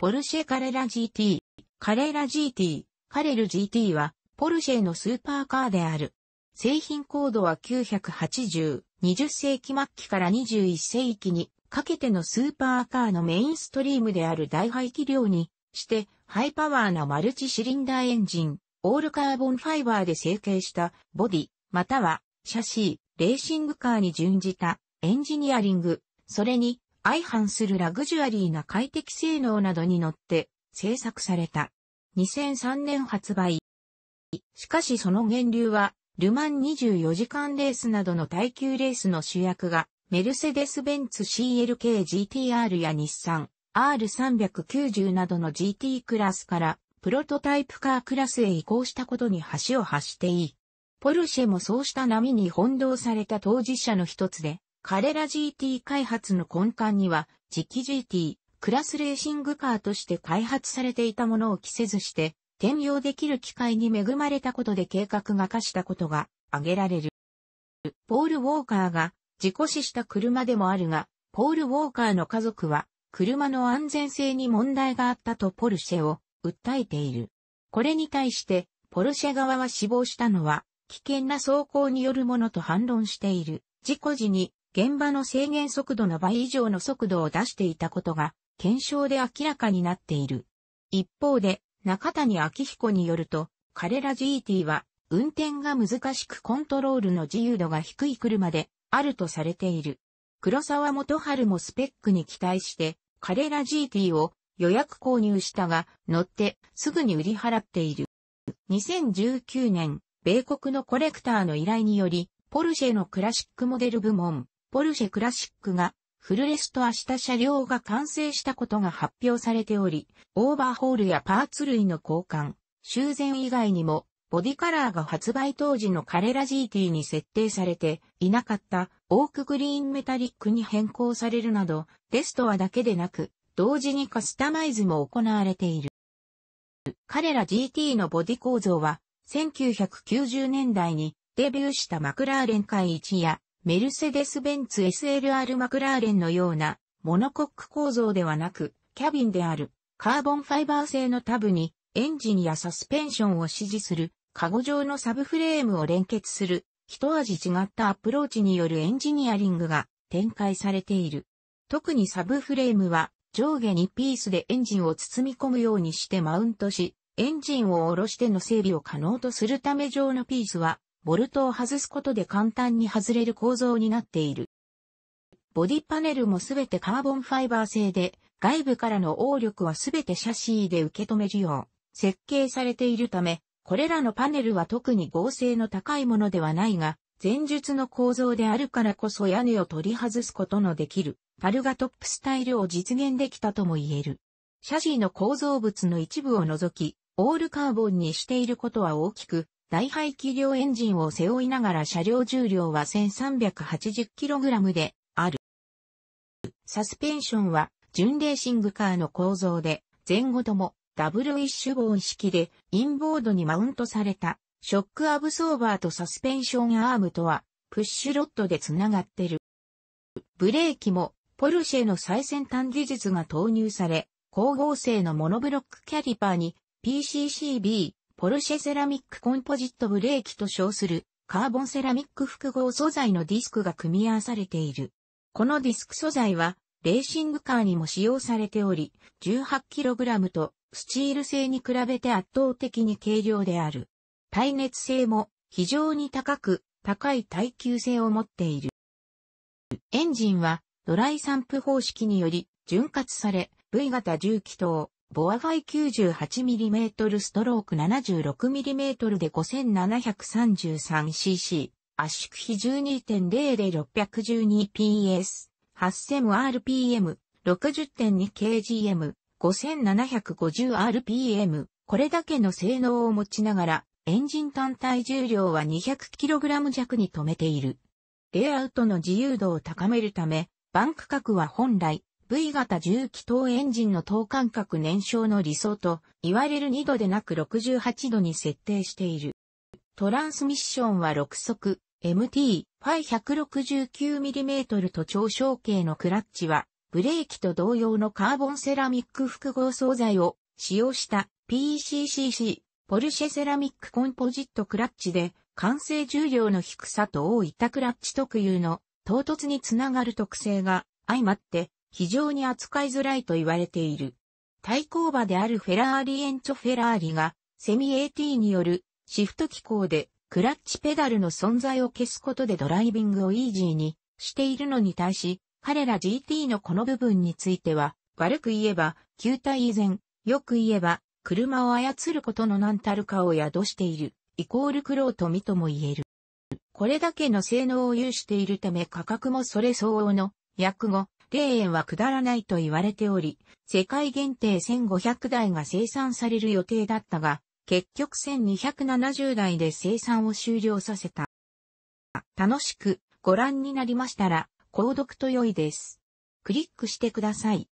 ポルシェカレラ GT、カレラ GT、カレル GT は、ポルシェのスーパーカーである。製品コードは980、20世紀末期から21世紀にかけてのスーパーカーのメインストリームである大排気量にして、ハイパワーなマルチシリンダーエンジン、オールカーボンファイバーで成形したボディ、または、シャシー、レーシングカーに準じたエンジニアリング、それに相反するラグジュアリーな快適性能などに乗って製作された。2003年発売。しかしその源流は、ルマン24時間レースなどの耐久レースの主役が、メルセデス・ベンツ CLK-GTR や日産 R390 などの GT クラスからプロトタイプカークラスへ移行したことに橋を発していい。ポルシェもそうした波に翻弄された当事者の一つで、彼ら GT 開発の根幹には、次期 GT、クラスレーシングカーとして開発されていたものを着せずして、転用できる機会に恵まれたことで計画が課したことが挙げられる。ポール・ウォーカーが事故死した車でもあるが、ポール・ウォーカーの家族は車の安全性に問題があったとポルシェを訴えている。これに対して、ポルシェ側は死亡したのは危険な走行によるものと反論している。事故時に現場の制限速度の倍以上の速度を出していたことが、検証で明らかになっている。一方で、中谷明彦によると、彼ら GT は、運転が難しくコントロールの自由度が低い車で、あるとされている。黒沢元春もスペックに期待して、彼ら GT を予約購入したが、乗ってすぐに売り払っている。2019年、米国のコレクターの依頼により、ポルシェのクラシックモデル部門、ポルシェクラシックがフルレストアした車両が完成したことが発表されており、オーバーホールやパーツ類の交換、修繕以外にも、ボディカラーが発売当時のカレラ GT に設定されていなかったオークグリーンメタリックに変更されるなど、テストはだけでなく、同時にカスタマイズも行われている。彼ら GT のボディ構造は、1990年代にデビューしたマクラーレン界1やメルセデス・ベンツ SLR マクラーレンのようなモノコック構造ではなく、キャビンであるカーボンファイバー製のタブにエンジンやサスペンションを支持するカゴ状のサブフレームを連結する一味違ったアプローチによるエンジニアリングが展開されている。特にサブフレームは上下にピースでエンジンを包み込むようにしてマウントし、エンジンを下ろしての整備を可能とするため上のピースはボルトを外すことで簡単に外れる構造になっている。ボディパネルもすべてカーボンファイバー製で、外部からの応力はすべてシャシーで受け止めるよう設計されているため、これらのパネルは特に合成の高いものではないが、前述の構造であるからこそ屋根を取り外すことのできる、パルガトップスタイルを実現できたとも言える。シャシーの構造物の一部を除き、オールカーボンにしていることは大きく、大排気量エンジンを背負いながら車両重量は 1380kg である。サスペンションは純レーシングカーの構造で前後ともダブルウィッシュボーン式でインボードにマウントされたショックアブソーバーとサスペンションアームとはプッシュロッドでつながってる。ブレーキもポルシェの最先端技術が投入され、光合成のモノブロックキャリパーに PCCB ポルシェセラミックコンポジットブレーキと称するカーボンセラミック複合素材のディスクが組み合わされている。このディスク素材はレーシングカーにも使用されており、18kg とスチール製に比べて圧倒的に軽量である。耐熱性も非常に高く、高い耐久性を持っている。エンジンはドライ散布方式により潤滑され、V 型重機等、ボアファイ 98mm ストローク 76mm で 5733cc、圧縮比 12.00612PS、8000rpm、60.2kgm、5750rpm、これだけの性能を持ちながら、エンジン単体重量は 200kg 弱に止めている。レイアウトの自由度を高めるため、バンク角は本来、V 型重気筒エンジンの等間隔燃焼の理想と、いわれる2度でなく68度に設定している。トランスミッションは6速、MT、Φ169mm と長小径のクラッチは、ブレーキと同様のカーボンセラミック複合装材を使用した PCCC、ポルシェセラミックコンポジットクラッチで、完成重量の低さと大板クラッチ特有の唐突につながる特性が相まって非常に扱いづらいと言われている。対抗馬であるフェラーリエンチョフェラーリがセミ AT によるシフト機構でクラッチペダルの存在を消すことでドライビングをイージーにしているのに対し、彼ら GT のこの部分については、悪く言えば、球体以前、よく言えば、車を操ることの何たるかを宿している、イコール苦労とみとも言える。これだけの性能を有しているため価格もそれ相応の、訳語、庭園は下らないと言われており、世界限定1500台が生産される予定だったが、結局1270台で生産を終了させた。楽しくご覧になりましたら、購読と良いです。クリックしてください。